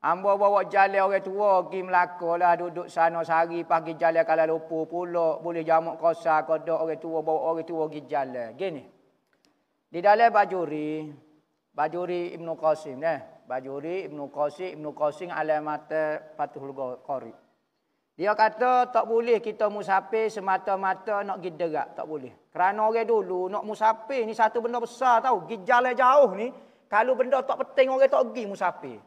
Ambo bawa jala orang tua pergi Melaka lah duduk sana sehari pagi jala kalau lupa pula boleh jamak kosa kodok orang tua bawa orang tua pergi jala. Gini. Di dalam bajuri bajuri Ibnu Qasim ya. Eh? Bajuri Ibnu Qasim Ibnu Qasim alamat Fathul Qori. Dia kata tak boleh kita musafir semata-mata nak pergi derak. Tak boleh. Kerana orang dulu nak musafir ni satu benda besar tahu? tau. Gijalah jauh ni. Kalau benda tak penting orang tak pergi musafir.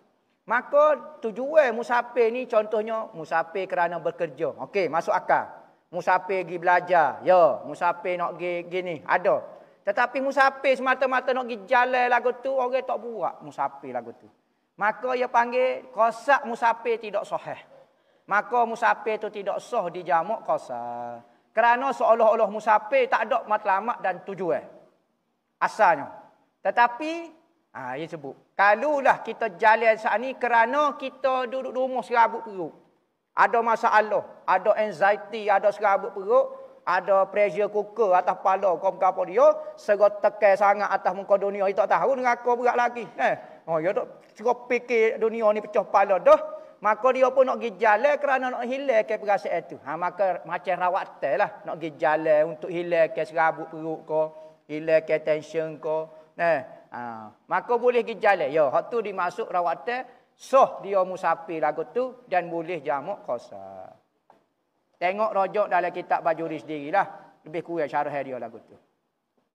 Maka tujuan musafir ni contohnya musafir kerana bekerja. Okey, masuk akal. Musafir pergi belajar. Ya, musafir nak pergi gini. Ada. Tetapi musafir semata-mata nak pergi jalan lagu tu, orang tak buat musafir lagu tu. Maka ia panggil kosak musafir tidak sahih. Maka musafir itu tidak sah di jamak kosak. Kerana seolah-olah musafir tak ada matlamat dan tujuan. Asalnya. Tetapi Ah ha, dia sebut. Kalulah kita jalan saat ni kerana kita duduk rumah serabut perut. Ada masalah, ada anxiety, ada serabut perut, ada pressure cooker atas kepala kau apa dia, sego tekan sangat atas muka dunia itu tak tahu neraka berat lagi. Eh. Oh ya tak sego fikir dunia ni pecah kepala dah. Maka dia pun nak pergi jalan kerana nak hilangkan perasaan itu. Ha, maka macam rawatan lah. Nak pergi jalan untuk hilangkan serabut perut kau. ke tension kau. Nah, eh, Ha, maka boleh gijalah. Ya, hak tu dimasuk rawatan soh dia musafir lagu tu dan boleh jamuk qasa. Tengok rojok dalam kitab bajuri sendirilah. Lebih kurang syarah dia lagu tu.